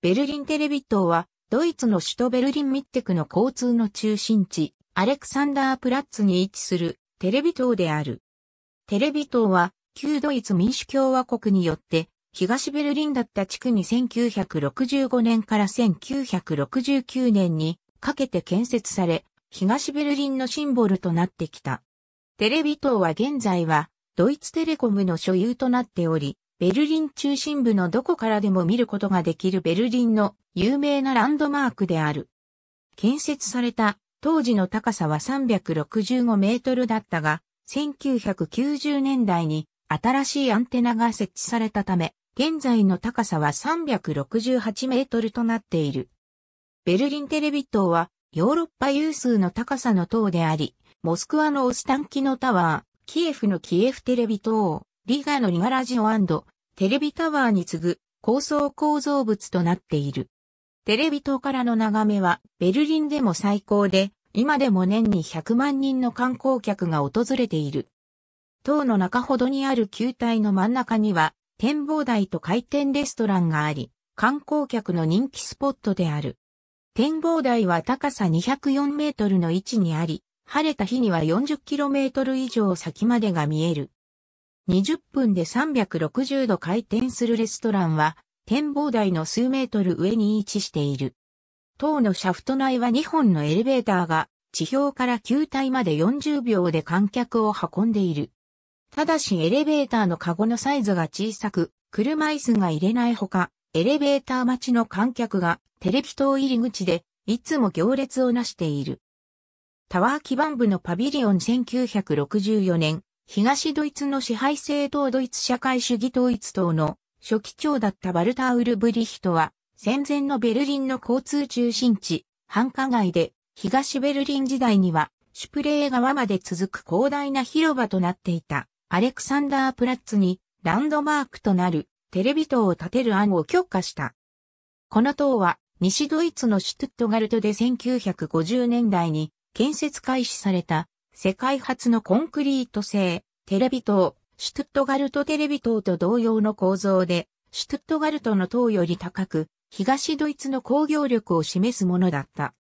ベルリンテレビ塔は、ドイツの首都ベルリンミッテクの交通の中心地、アレクサンダープラッツに位置するテレビ塔である。テレビ塔は、旧ドイツ民主共和国によって、東ベルリンだった地区に1965年から1969年にかけて建設され、東ベルリンのシンボルとなってきた。テレビ塔は現在は、ドイツテレコムの所有となっており、ベルリン中心部のどこからでも見ることができるベルリンの有名なランドマークである。建設された当時の高さは365メートルだったが、1990年代に新しいアンテナが設置されたため、現在の高さは368メートルとなっている。ベルリンテレビ塔はヨーロッパ有数の高さの塔であり、モスクワのオスタンキのタワー、キエフのキエフテレビ塔、リガのリガラジオテレビタワーに次ぐ高層構造物となっている。テレビ塔からの眺めはベルリンでも最高で、今でも年に100万人の観光客が訪れている。塔の中ほどにある球体の真ん中には展望台と回転レストランがあり、観光客の人気スポットである。展望台は高さ204メートルの位置にあり、晴れた日には40キロメートル以上先までが見える。20分で360度回転するレストランは、展望台の数メートル上に位置している。塔のシャフト内は2本のエレベーターが、地表から球体まで40秒で観客を運んでいる。ただしエレベーターのカゴのサイズが小さく、車椅子が入れないほか、エレベーター待ちの観客がテレビ塔入り口でいつも行列をなしている。タワー基盤部のパビリオン1964年、東ドイツの支配政党ドイツ社会主義統一党の初期長だったバルター・ウルブリヒトは、戦前のベルリンの交通中心地、繁華街で、東ベルリン時代には、シュプレー川まで続く広大な広場となっていた、アレクサンダープラッツに、ランドマークとなる、テレビ塔を建てる案を許可した。この塔は、西ドイツのシュトゥットガルトで1950年代に建設開始された世界初のコンクリート製テレビ塔、シュトゥットガルトテレビ塔と同様の構造で、シュトゥットガルトの塔より高く、東ドイツの工業力を示すものだった。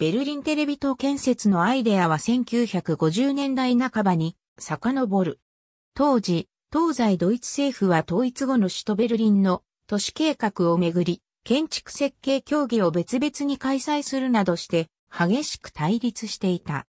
ベルリンテレビ塔建設のアイデアは1950年代半ばに遡る。当時、東西ドイツ政府は統一後の首都ベルリンの都市計画をめぐり、建築設計協議を別々に開催するなどして、激しく対立していた。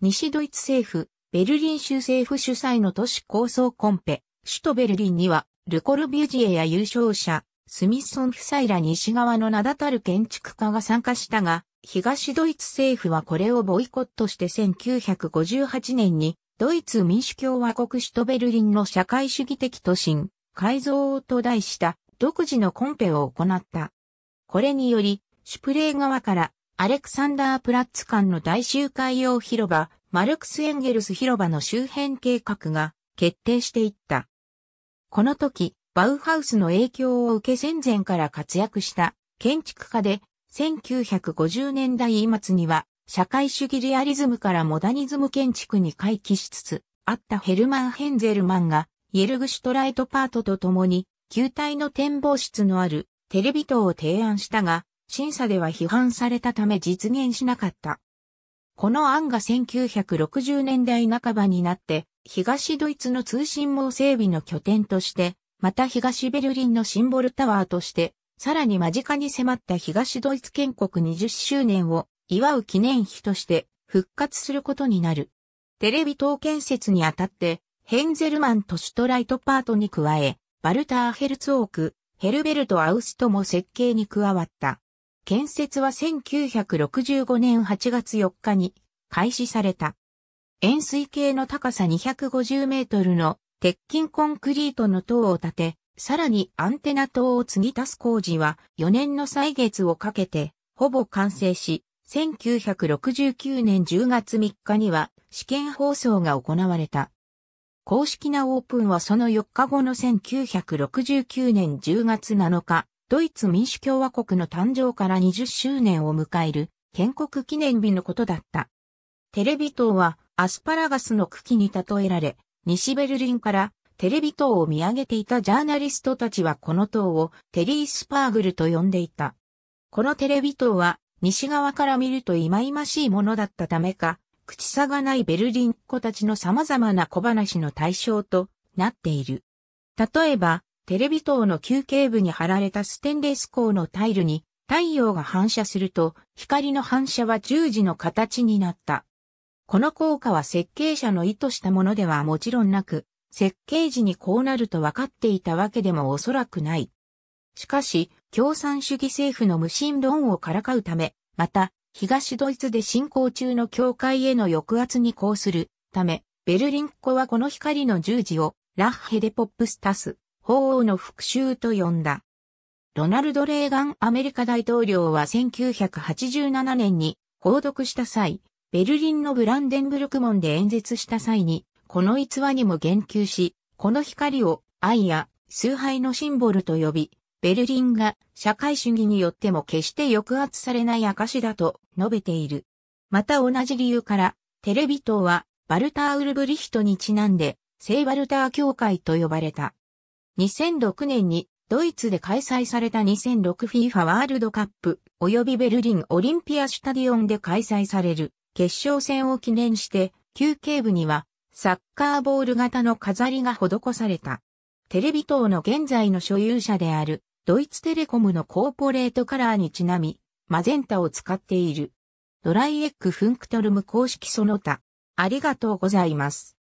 西ドイツ政府、ベルリン州政府主催の都市構想コンペ、首都ベルリンには、ルコルビュジエや優勝者、スミッソン夫妻ら西側の名だたる建築家が参加したが、東ドイツ政府はこれをボイコットして1958年に、ドイツ民主共和国首都ベルリンの社会主義的都心、改造と題した独自のコンペを行った。これにより、シュプレー側からアレクサンダープラッツ間の大集会用広場、マルクス・エンゲルス広場の周辺計画が決定していった。この時、バウハウスの影響を受け戦前から活躍した建築家で、1950年代末には社会主義リアリズムからモダニズム建築に回帰しつつ、あったヘルマン・ヘンゼルマンが、イエルグシュトライトパートと共に、球体の展望室のあるテレビ塔を提案したが、審査では批判されたため実現しなかった。この案が1960年代半ばになって、東ドイツの通信網整備の拠点として、また東ベルリンのシンボルタワーとして、さらに間近に迫った東ドイツ建国20周年を祝う記念碑として復活することになる。テレビ塔建設にあたって、ヘンゼルマンとシュトライトパートに加え、バルター・ヘルツォーク、ヘルベルト・アウストも設計に加わった。建設は1965年8月4日に開始された。円錐形の高さ250メートルの鉄筋コンクリートの塔を建て、さらにアンテナ塔を継ぎ足す工事は4年の歳月をかけてほぼ完成し、1969年10月3日には試験放送が行われた。公式なオープンはその4日後の1969年10月7日、ドイツ民主共和国の誕生から20周年を迎える建国記念日のことだった。テレビ塔はアスパラガスの茎に例えられ、西ベルリンからテレビ塔を見上げていたジャーナリストたちはこの塔をテリースパーグルと呼んでいた。このテレビ塔は西側から見ると忌々しいものだったためか、口差がないベルリンっ子たちの様々な小話の対象となっている。例えば、テレビ塔の休憩部に貼られたステンレス鋼のタイルに太陽が反射すると光の反射は十字の形になった。この効果は設計者の意図したものではもちろんなく、設計時にこうなると分かっていたわけでもおそらくない。しかし、共産主義政府の無心論をからかうため、また、東ドイツで進行中の教会への抑圧に抗するため、ベルリンっ子はこの光の十字をラッヘデポップスタス法王の復讐と呼んだ。ロナルド・レーガンアメリカ大統領は1987年に報読した際、ベルリンのブランデンブルク門で演説した際に、この逸話にも言及し、この光を愛や崇拝のシンボルと呼び、ベルリンが社会主義によっても決して抑圧されない証だと述べている。また同じ理由から、テレビ塔はバルター・ウルブリヒトにちなんで、聖バルター教会と呼ばれた。2006年にドイツで開催された 2006FIFA ワールドカップ及びベルリンオリンピアシュタディオンで開催される決勝戦を記念して休憩部にはサッカーボール型の飾りが施された。テレビ塔の現在の所有者であるドイツテレコムのコーポレートカラーにちなみマゼンタを使っている。ドライエッグフンクトルム公式その他。ありがとうございます。